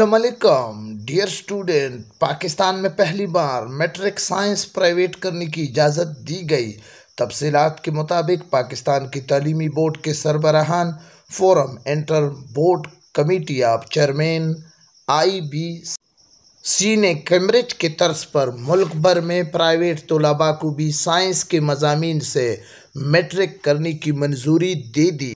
असलकम dear student Pakistan में पहली बार मैट्रिक साइंस प्राइवेट करने की इजाज़त दी गई तफसीत के मुताबिक पाकिस्तान की तलीमी बोर्ड के सरबराहान forum inter board committee of chairman I B C ने कैम्ब्रिज के तर्ज पर मुल्क भर में प्राइवेट तलबा को भी साइंस के मजामी से मैट्रिक करने की मंजूरी दे दी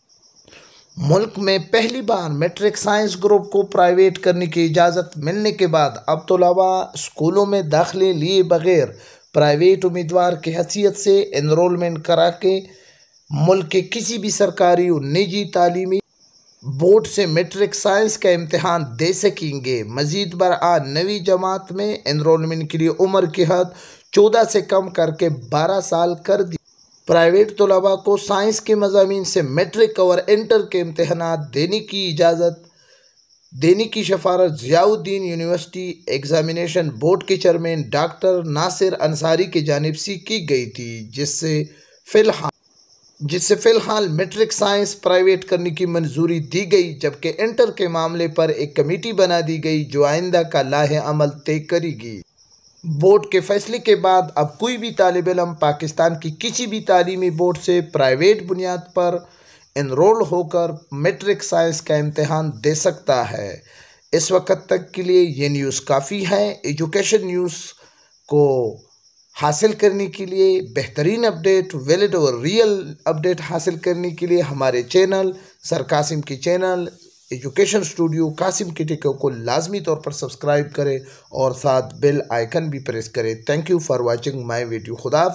मुल्क में पहली बार मैट्रिक साइंस ग्रुप को प्राइवेट करने की इजाज़त मिलने के बाद अब तलबा स्कूलों में दाखिले लिए बगैर प्राइवेट उम्मीदवार की हैसियत से इनरोलमेंट करा के मुल्क के किसी भी सरकारी और निजी तालीमी बोर्ड से मेट्रिक साइंस का इम्तहान दे सकेंगे मजीद बर आ नवी जमात में इनरोलमेंट के लिए उम्र की हद चौदह से कम करके बारह साल कर दी प्राइवेट तलबा को साइंस के मजामी से मेट्रिक और इंटर के इम्तहान देने की इजाज़त देने की सफारत जियाउद्दीन यूनिवर्सिटी एग्ज़ामिनेशन बोर्ड के चेयरमैन डॉक्टर नासिर अंसारी की जानब से की गई थी जिससे फ़िलहाल जिससे फ़िलहाल मेट्रिक साइंस प्राइवेट करने की मंजूरी दी गई जबकि इंटर के मामले पर एक कमेटी बना दी गई जो आइंदा का लाहे अमल तय करेगी बोर्ड के फैसले के बाद अब कोई भी तालब इलम पाकिस्तान की किसी भी तलीमी बोर्ड से प्राइवेट बुनियाद पर इनरोल होकर मेट्रिक साइंस का इम्तहान दे सकता है इस वक्त तक के लिए ये न्यूज़ काफ़ी है एजुकेशन न्यूज़ को हासिल करने के लिए बेहतरीन अपडेट वैलिड और रियल अपडेट हासिल करने के लिए हमारे चैनल सरकासिम की चैनल एजुकेशन स्टूडियो कासिम किटिको को लाजमी तौर पर सब्सक्राइब करें और साथ बेल आइकन भी प्रेस करें thank you for watching my video खुदा